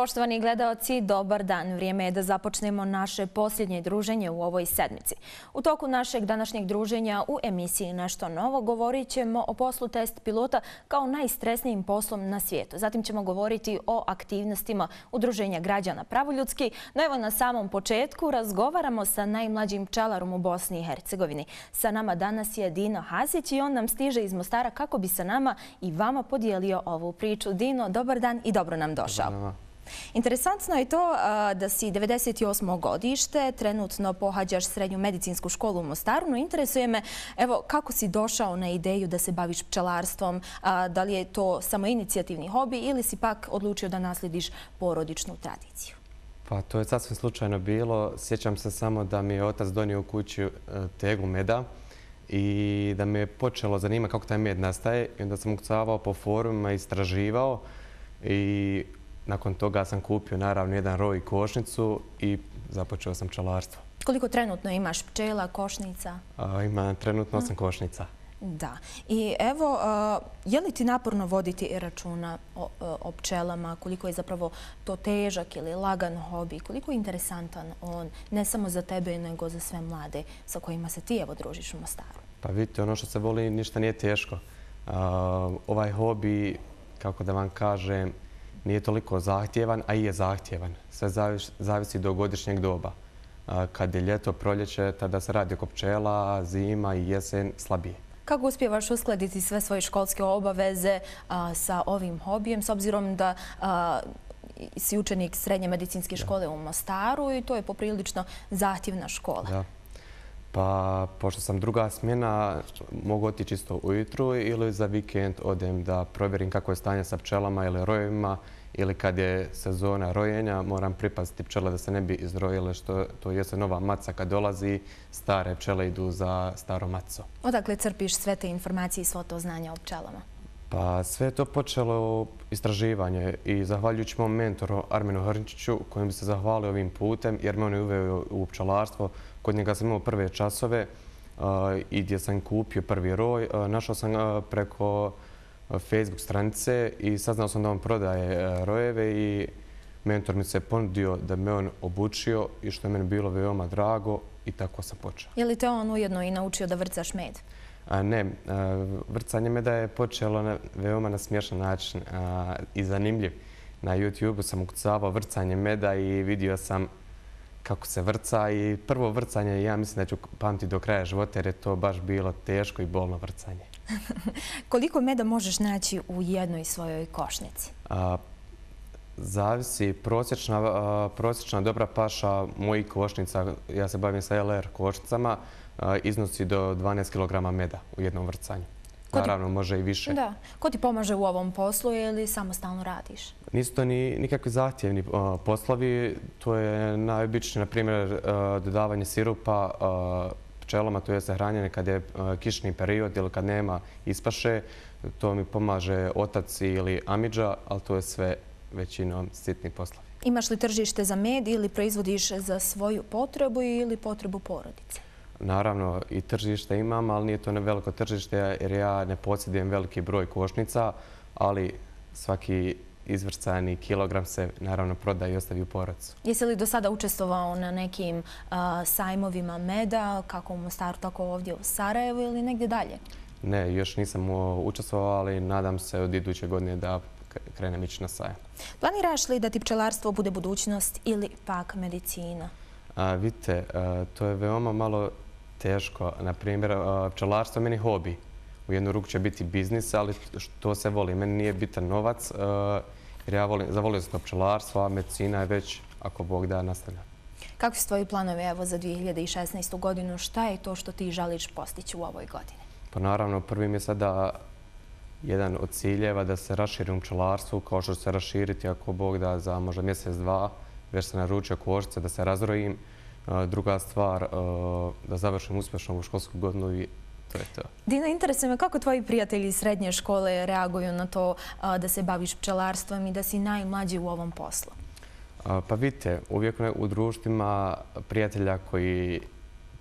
Poštovani gledaoci, dobar dan. Vrijeme je da započnemo naše posljednje druženje u ovoj sedmici. U toku našeg današnjeg druženja u emisiji Nešto novo govorit ćemo o poslu test pilota kao najstresnijim poslom na svijetu. Zatim ćemo govoriti o aktivnostima udruženja građana pravoljudski. No evo na samom početku razgovaramo sa najmlađim pčelarom u Bosni i Hercegovini. Sa nama danas je Dino Hasić i on nam stiže iz Mostara kako bi sa nama i vama podijelio ovu priču. Dino, dobar dan i dobro nam došao. Dobar dan. Interesantno je to da si 98. godište, trenutno pohađaš srednju medicinsku školu u Mostaru, no interesuje me kako si došao na ideju da se baviš pčelarstvom, da li je to samo inicijativni hobi ili si pak odlučio da naslediš porodičnu tradiciju? Pa to je sasvim slučajno bilo. Sjećam se samo da mi je otac donio u kuću e, teglu meda i da mi je počelo zanima kako taj med nastaje. I onda sam ukcavao po forumima, istraživao i Nakon toga sam kupio naravno jedan roj i košnicu i započeo sam pčelarstvo. Koliko trenutno imaš pčela, košnica? Ima trenutno osam košnica. Da. I evo, je li ti naporno voditi računa e, o pčelama? Koliko je zapravo to težak ili lagan hobi? Koliko je interesantan on ne samo za tebe, nego za sve mlade sa kojima se ti evo družiš u Mostaru? Pa vidite, ono što se voli ništa nije teško. Ovaj hobi, kako da vam kažem, nije toliko zahtjevan, a i je zahtjevan. Sve zavisi do godišnjeg doba. Kad je ljeto, proljeće, tada se radi oko pčela, zima i jesen slabije. Kako uspjevaš uskladiti sve svoje školske obaveze sa ovim hobijem, s obzirom da si učenik srednje medicinske škole u Mostaru i to je poprilično zahtjevna škola? Pa, pošto sam druga smjena, mogu otići čisto ujutru ili za vikend odem da provjerim kako je stanje sa pčelama ili rojevima ili kad je sezona rojenja, moram pripaziti pčele da se ne bi izrojile, što to je se nova maca kad dolazi, stare pčele idu za staro maco. Odakle crpiš sve te informacije i svo to znanje o pčelama? Pa sve je to počelo istraživanje i zahvaljujući mom mentoru Armenu Hrničiću kojem bi se zahvalio ovim putem jer me on je uveo u pčelarstvo. Kod njega sam imao prve časove i gdje sam kupio prvi roj. Našao sam preko Facebook stranice i saznao sam da on prodaje e, rojeve i mentor mi se ponudio da me on obučio i što je meni bilo veoma drago i tako sam počeo. Je li te on ujedno i naučio da vrcaš med? Ne, e, vrcanje meda je počelo na veoma na način i zanimljiv. Na youtube sam ukucavao vrcanje meda i vidio sam kako se vrca i prvo vrcanje, ja mislim da ću pamtiti do kraja života jer je to baš bilo teško i bolno vrcanje. Koliko meda možeš naći u jednoj svojoj košnici? Zavisi. Prosječna dobra paša mojih košnica, ja se bavim sa LR košnicama, iznosi do 12 kg meda u jednom vrcanju. Naravno, može i više. Da. Ko ti pomaže u ovom poslu ili samostalno radiš? Nisu to nikakvi zahtjevni poslovi. To je najobičnije, na primjer, dodavanje sirupa, pčelama, to je zahranjene kad je e, kišni period ili kad nema ispaše. To mi pomaže otac ili amidža, ali to je sve većinom sitni poslov. Imaš li tržište za med ili proizvodiš za svoju potrebu ili potrebu porodice? Naravno, i tržište imam, ali nije to ne veliko tržište jer ja ne posjedujem veliki broj košnica, ali svaki izvrcani kilogram se naravno proda i ostavi u porodcu. Jesi li do sada učestvovao na nekim uh, sajmovima meda, kako u Mostaru, tako ovdje u Sarajevu ili negdje dalje? Ne, još nisam uh, učestvovao, ali nadam se od iduće godine da krenem ići na sajam. Planiraš li da ti pčelarstvo bude budućnost ili pak medicina? Vidite, uh, to je veoma malo teško. Na primjer, pčelarstvo je meni hobi. U jednu ruku će biti biznis, ali to se voli. Meni nije bitan novac jer ja zavolio sam pčelarstvo, a medicina je već, ako Bog da, nastavlja. Kakvi su tvoji planove za 2016. godinu? Šta je to što ti želiš postići u ovoj godini? Pa naravno, prvi mi je sada jedan od ciljeva da se raširi u pčelarstvu, kao što će se raširiti, ako Bog da, za možda mjesec, dva, već se naručio košice, da se razrojim. Druga stvar, da završim uspješno u školsku godinu to je to. Dina, interesuje me kako tvoji prijatelji iz srednje škole reaguju na to da se baviš pčelarstvom i da si najmlađi u ovom poslu? Pa vidite, uvijek u društvima prijatelja koji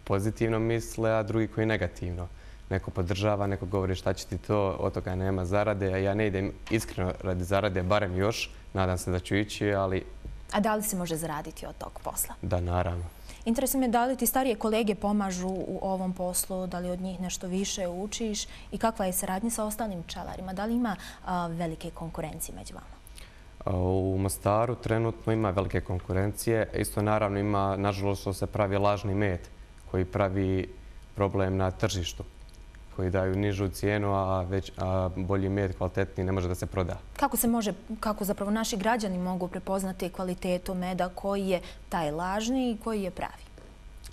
pozitivno misle, a drugi koji negativno. Neko podržava, neko govori šta će ti to, od toga nema zarade, a ja ne idem iskreno radi zarade, barem još, nadam se da ću ići, ali... A da li se može zaraditi od tog posla? Da, naravno. Interesuje me da li ti starije kolege pomažu u ovom poslu, da li od njih nešto više učiš i kakva je saradnja sa ostalim pčelarima? Da li ima velike konkurencije među vama? U Mostaru trenutno ima velike konkurencije. Isto naravno ima, nažalost, se pravi lažni med koji pravi problem na tržištu koji daju nižu cijenu, a već bolji med, kvalitetni, ne može da se proda. Kako se može, kako zapravo naši građani mogu prepoznati kvalitetu meda, koji je taj lažni i koji je pravi?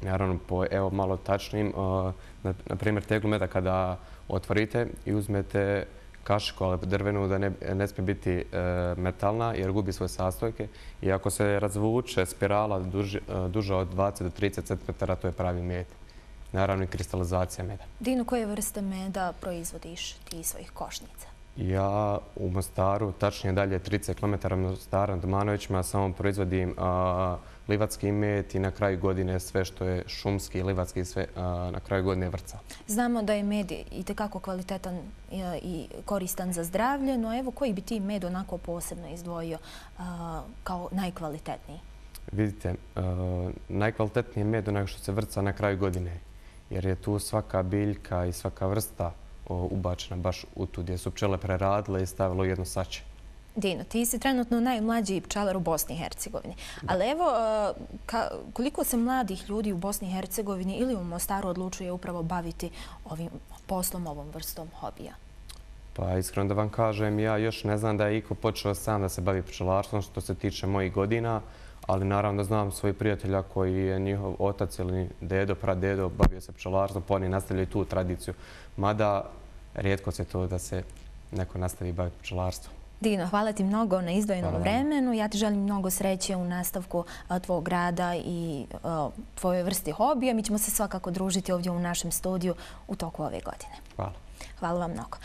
Naravno, evo malo tačnim, na primjer teglu meda kada otvorite i uzmete kašiku, ali drvenu, da ne smije biti e, metalna jer gubi svoje sastojke. I ako se razvuče spirala duže od 20 do 30 cm, to je pravi med naravno i kristalizacija meda. Dino, koje vrste meda proizvodiš ti iz svojih košnica? Ja u Mostaru, tačnije dalje 30 km Mostara na Domanovićima, samo proizvodim livatski med i na kraju godine sve što je šumski, livatski i sve na kraju godine vrca. Znamo da je med i tekako kvalitetan e, i koristan za zdravlje, no evo koji bi ti med onako posebno izdvojio kao najkvalitetniji? Vidite, najkvalitetniji med onako što se vrca na kraju godine jer je tu svaka biljka i svaka vrsta ubačena baš u tu gdje su pčele preradile i stavilo jedno sače. Dino, ti si trenutno najmlađi pčelar u Bosni i Hercegovini. Ali evo, e, koliko se mladih ljudi u Bosni i Hercegovini ili u Mostaru odlučuje upravo baviti ovim poslom, ovom vrstom hobija? Pa iskreno da vam kažem, ja još ne znam da je Iko počeo sam da se bavi pčelarstvom što se tiče mojih godina ali naravno znam svoj prijatelja koji je njihov otac ili dedo, pradedo, bavio se pčelarstvom, pa oni nastavljaju tu tradiciju. Mada, rijetko se to da se neko nastavi baviti pčelarstvom. Dino, hvala ti mnogo na izdvojenom vremenu. Ja ti želim mnogo sreće u nastavku tvojeg grada i tvoje vrste hobija. Mi ćemo se svakako družiti ovdje u našem studiju u toku ove godine. Hvala. Hvala vam mnogo.